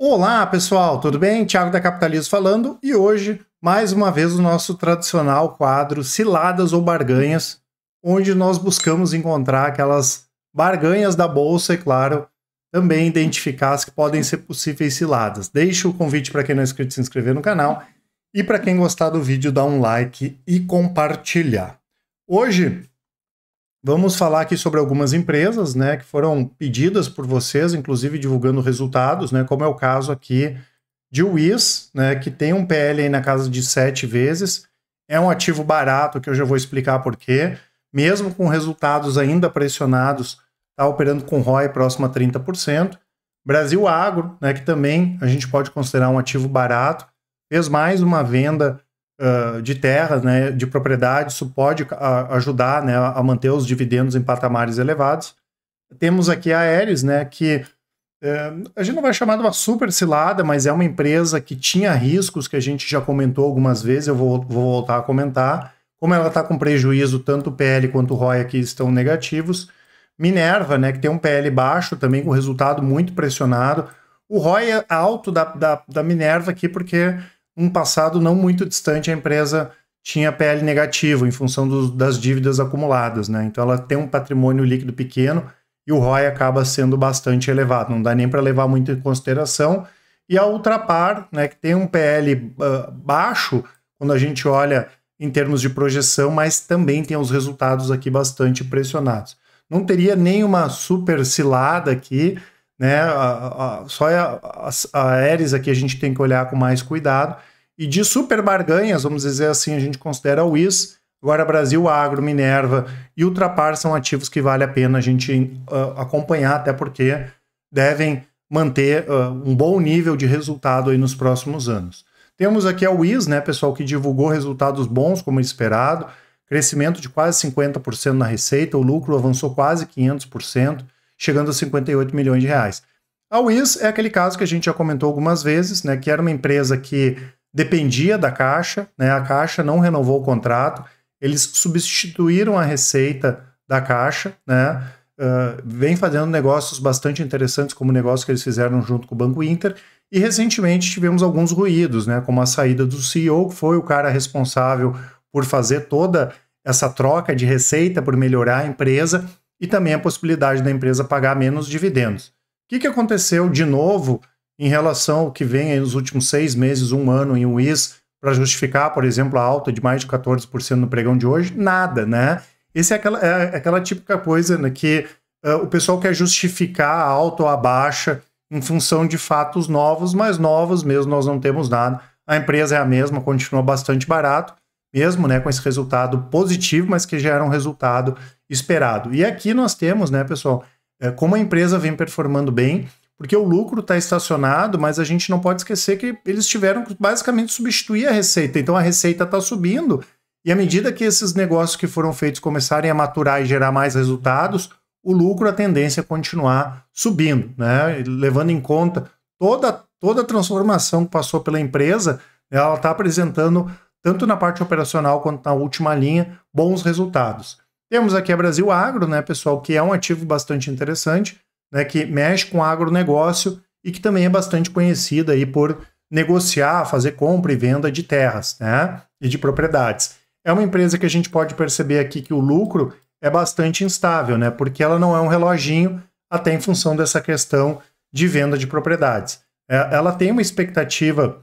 Olá, pessoal, tudo bem? Thiago da Capitalismo falando e hoje, mais uma vez, o nosso tradicional quadro Ciladas ou Barganhas, onde nós buscamos encontrar aquelas barganhas da bolsa e, é claro, também identificar as que podem ser possíveis ciladas. Deixe o convite para quem não é inscrito se inscrever no canal e para quem gostar do vídeo, dar um like e compartilhar. Hoje Vamos falar aqui sobre algumas empresas, né, que foram pedidas por vocês, inclusive divulgando resultados, né, como é o caso aqui de Wiz, né, que tem um PL na casa de sete vezes. É um ativo barato, que eu já vou explicar por quê. Mesmo com resultados ainda pressionados, está operando com ROI próximo a 30%. Brasil Agro, né, que também a gente pode considerar um ativo barato, fez mais uma venda uh, de terras, né, de propriedade, isso pode ah, ajudar né, a manter os dividendos em patamares elevados. Temos aqui a Ares, né, que uh, a gente não vai chamar de uma super cilada, mas é uma empresa que tinha riscos que a gente já comentou algumas vezes, eu vou, vou voltar a comentar. Como ela está com prejuízo, tanto o PL quanto o ROI aqui estão negativos. Minerva, né, que tem um PL baixo também, com resultado muito pressionado. O ROI é alto da, da, da Minerva aqui, porque um passado não muito distante, a empresa tinha PL negativo em função do, das dívidas acumuladas, né? Então ela tem um patrimônio líquido pequeno e o ROI acaba sendo bastante elevado, não dá nem para levar muito em consideração. E a Ultrapar, né, que tem um PL uh, ah, baixo, quando a gente olha em termos de projeção, mas também tem os resultados aqui bastante pressionados. Não teria nenhuma super cilada aqui, né? A, a, só a, a, a Ares aqui a gente tem que olhar com mais cuidado, e de super barganhas, vamos dizer assim, a gente considera o IS, agora Brasil Agro, Minerva e Ultrapar são ativos que vale a pena a gente uh, acompanhar, até porque devem manter uh, um bom nível de resultado aí nos próximos anos. Temos aqui a WIS, né, pessoal, que divulgou resultados bons, como esperado, crescimento de quase 50% na receita, o lucro avançou quase 500%, chegando a 58 milhões de reais. A WIS é aquele caso que a gente já comentou algumas vezes, né, que era uma empresa que dependia da Caixa, né? a Caixa não renovou o contrato, eles substituíram a receita da Caixa, né? Uh, vem fazendo negócios bastante interessantes, como o negócio que eles fizeram junto com o Banco Inter, e recentemente tivemos alguns ruídos, né? como a saída do CEO, que foi o cara responsável por fazer toda essa troca de receita, por melhorar a empresa, e também a possibilidade da empresa pagar menos dividendos. O que, que aconteceu de novo em relação ao que vem aí nos últimos seis meses, um ano em Uis para justificar, por exemplo, a alta de mais de 14% no pregão de hoje? Nada, né? Essa é aquela, é, é aquela típica coisa né, que uh, o pessoal quer justificar a alta ou a baixa em função de fatos novos, mas novos mesmo nós não temos nada. A empresa é a mesma, continua bastante barato, mesmo né, com esse resultado positivo, mas que já era um resultado esperado. E aqui nós temos, né, pessoal, eh, como a empresa vem performando bem, porque o lucro está estacionado, mas a gente não pode esquecer que eles tiveram que basicamente substituir a receita. Então a receita está subindo, e à medida que esses negócios que foram feitos começarem a maturar e gerar mais resultados, o lucro, a tendência é continuar subindo, né? levando em conta toda, toda a transformação que passou pela empresa, ela está apresentando, tanto na parte operacional quanto na última linha, bons resultados. Temos aqui a Brasil Agro, né, pessoal, que é um ativo bastante interessante né, que mexe com agronegócio e que também é bastante conhecida aí por negociar, fazer compra e venda de terras né, e de propriedades. É uma empresa que a gente pode perceber aqui que o lucro é bastante instável, né, porque ela não é um reloginho, até em função dessa questão de venda de propriedades. É, ela tem uma expectativa,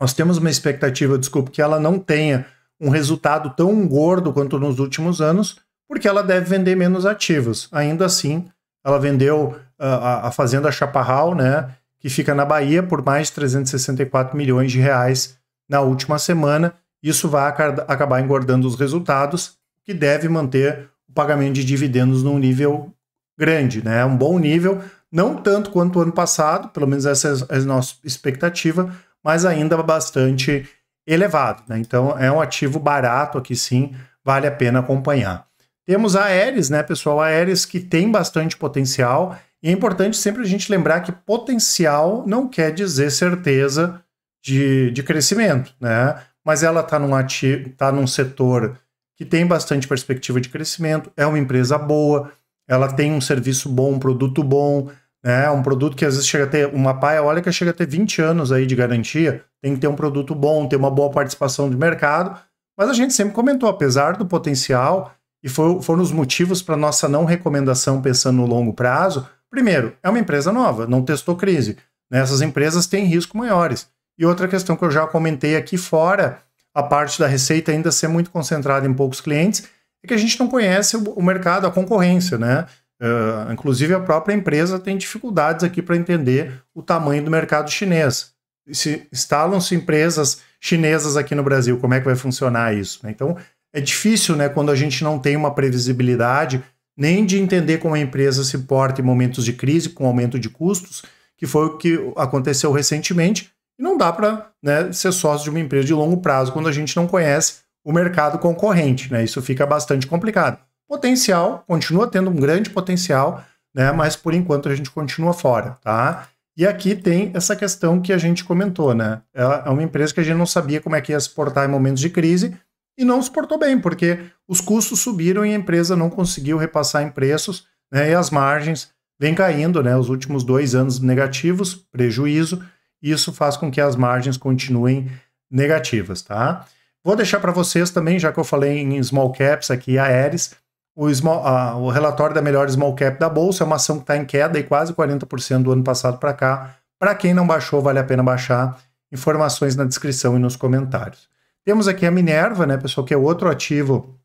nós temos uma expectativa, desculpe, que ela não tenha um resultado tão gordo quanto nos últimos anos, porque ela deve vender menos ativos. Ainda assim, ela vendeu a, a fazenda Chaparral, né, que fica na Bahia, por mais de 364 milhões de reais na última semana. Isso vai acabar engordando os resultados, que deve manter o pagamento de dividendos num nível grande, né? Um bom nível, não tanto quanto o ano passado, pelo menos essa é, é a nossa expectativa, mas ainda bastante elevado. Né? Então é um ativo barato aqui sim, vale a pena acompanhar. Temos a Ares, né, pessoal? A Ares que tem bastante potencial. E é importante sempre a gente lembrar que potencial não quer dizer certeza de, de crescimento, né? Mas ela está num, ati... tá num setor que tem bastante perspectiva de crescimento, é uma empresa boa, ela tem um serviço bom, um produto bom, né? Um produto que às vezes chega a ter uma paia que chega a ter 20 anos aí de garantia, tem que ter um produto bom, ter uma boa participação de mercado. Mas a gente sempre comentou, apesar do potencial, e foi, foram os motivos para nossa não recomendação pensando no longo prazo. Primeiro, é uma empresa nova, não testou crise. Nessas né? empresas têm risco maiores. E outra questão que eu já comentei aqui fora, a parte da receita ainda ser muito concentrada em poucos clientes, é que a gente não conhece o mercado, a concorrência, né? Uh, inclusive a própria empresa tem dificuldades aqui para entender o tamanho do mercado chinês. Se instalam-se empresas chinesas aqui no Brasil, como é que vai funcionar isso? Né? Então, é difícil, né, quando a gente não tem uma previsibilidade, nem de entender como a empresa se porta em momentos de crise, com aumento de custos, que foi o que aconteceu recentemente. E não dá para né, ser sócio de uma empresa de longo prazo quando a gente não conhece o mercado concorrente, né? Isso fica bastante complicado. Potencial, continua tendo um grande potencial, né? Mas por enquanto a gente continua fora, tá? E aqui tem essa questão que a gente comentou, né? é, é uma empresa que a gente não sabia como é que ia se portar em momentos de crise, e não se portou bem, porque os custos subiram e a empresa não conseguiu repassar em preços, né, e as margens vêm caindo, né, os últimos dois anos negativos, prejuízo, e isso faz com que as margens continuem negativas, tá? Vou deixar para vocês também, já que eu falei em small caps aqui, a Ares, o, small, a, o relatório da melhor small cap da bolsa é uma ação que está em queda e quase 40% do ano passado para cá. Para quem não baixou, vale a pena baixar. Informações na descrição e nos comentários. Temos aqui a Minerva, né, pessoal, que é outro ativo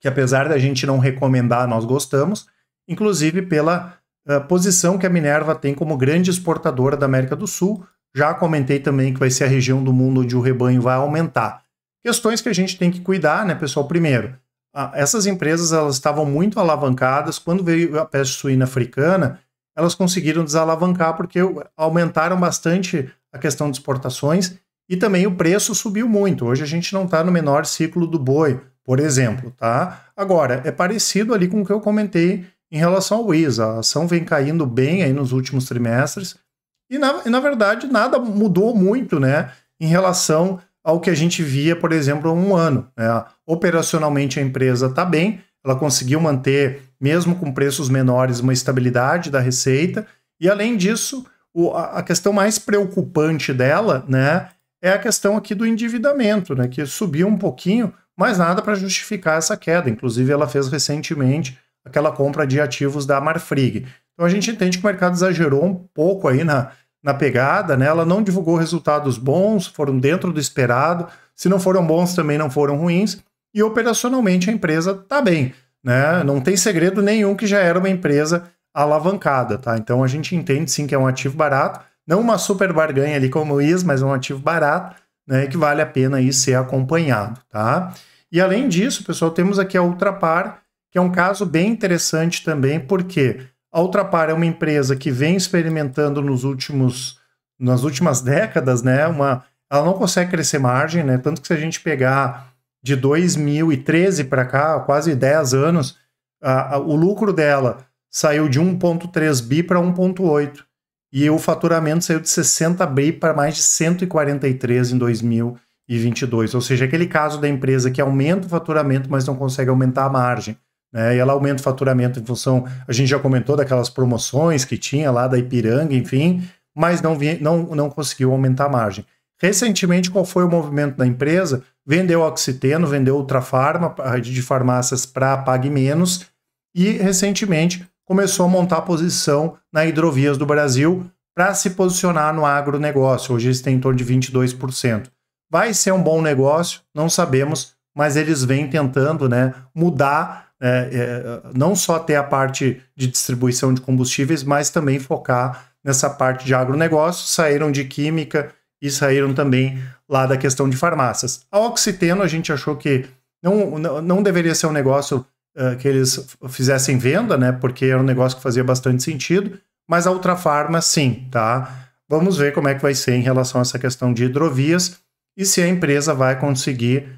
que apesar da gente não recomendar, nós gostamos, inclusive pela uh, posição que a Minerva tem como grande exportadora da América do Sul. Já comentei também que vai ser a região do mundo onde o rebanho vai aumentar. Questões que a gente tem que cuidar, né, pessoal? Primeiro, a, essas empresas elas estavam muito alavancadas. Quando veio a peste suína africana, elas conseguiram desalavancar porque aumentaram bastante a questão de exportações e também o preço subiu muito. Hoje a gente não está no menor ciclo do boi, por exemplo, tá? Agora, é parecido ali com o que eu comentei em relação ao ISA. A ação vem caindo bem aí nos últimos trimestres. E na, na verdade, nada mudou muito, né? Em relação ao que a gente via, por exemplo, há um ano. Né? Operacionalmente a empresa está bem, ela conseguiu manter, mesmo com preços menores, uma estabilidade da receita. E além disso, o, a questão mais preocupante dela né, é a questão aqui do endividamento, né, que subiu um pouquinho, mas nada para justificar essa queda. Inclusive, ela fez recentemente aquela compra de ativos da Marfrig. Então a gente entende que o mercado exagerou um pouco aí na, na pegada, né? Ela não divulgou resultados bons, foram dentro do esperado. Se não foram bons, também não foram ruins. E operacionalmente a empresa está bem, né? Não tem segredo nenhum que já era uma empresa alavancada, tá? Então a gente entende sim que é um ativo barato, não uma super barganha ali como o IS, mas um ativo barato, né, que vale a pena aí ser acompanhado, tá? E além disso, pessoal, temos aqui a Ultrapar, que é um caso bem interessante também, porque a Ultrapar é uma empresa que vem experimentando nos últimos nas últimas décadas, né, uma ela não consegue crescer margem, né? Tanto que se a gente pegar de 2013 para cá, quase 10 anos, a, a, o lucro dela saiu de 1.3 bi para 1.8 e o faturamento saiu de 60 bi para mais de 143 em 2022. Ou seja, aquele caso da empresa que aumenta o faturamento, mas não consegue aumentar a margem. Né? E ela aumenta o faturamento em função, a gente já comentou daquelas promoções que tinha lá da Ipiranga, enfim, mas não, não, não conseguiu aumentar a margem. Recentemente, qual foi o movimento da empresa? Vendeu Oxiteno, vendeu Ultrafarma, a rede de farmácias para Pague Menos, e recentemente começou a montar posição na Hidrovias do Brasil para se posicionar no agronegócio. Hoje eles têm em torno de 22%. Vai ser um bom negócio, não sabemos, mas eles vêm tentando né, mudar, é, é, não só ter a parte de distribuição de combustíveis, mas também focar nessa parte de agronegócio. Saíram de química e saíram também lá da questão de farmácias. A Oxiteno a gente achou que não, não deveria ser um negócio que eles fizessem venda, né? Porque era um negócio que fazia bastante sentido, mas a Ultrafarma sim, tá? Vamos ver como é que vai ser em relação a essa questão de hidrovias e se a empresa vai conseguir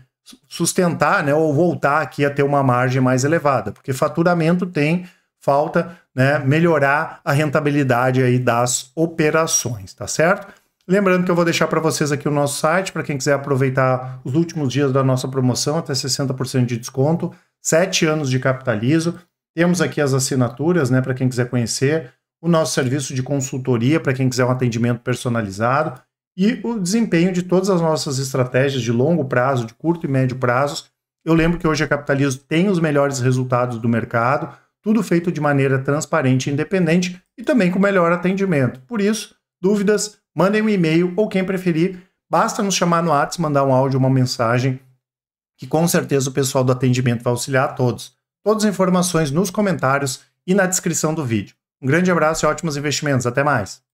sustentar, né, ou voltar aqui a ter uma margem mais elevada, porque faturamento tem falta, né, melhorar a rentabilidade aí das operações, tá certo? Lembrando que eu vou deixar para vocês aqui o nosso site para quem quiser aproveitar os últimos dias da nossa promoção, até 60% de desconto sete anos de capitalismo. Temos aqui as assinaturas, né, para quem quiser conhecer, o nosso serviço de consultoria para quem quiser um atendimento personalizado e o desempenho de todas as nossas estratégias de longo prazo, de curto e médio prazos. Eu lembro que hoje a Capitalismo tem os melhores resultados do mercado, tudo feito de maneira transparente e independente e também com melhor atendimento. Por isso, dúvidas, mandem um e-mail ou quem preferir, basta nos chamar no WhatsApp, mandar um áudio, uma mensagem que com certeza o pessoal do atendimento vai auxiliar a todos. Todas as informações nos comentários e na descrição do vídeo. Um grande abraço e ótimos investimentos. Até mais!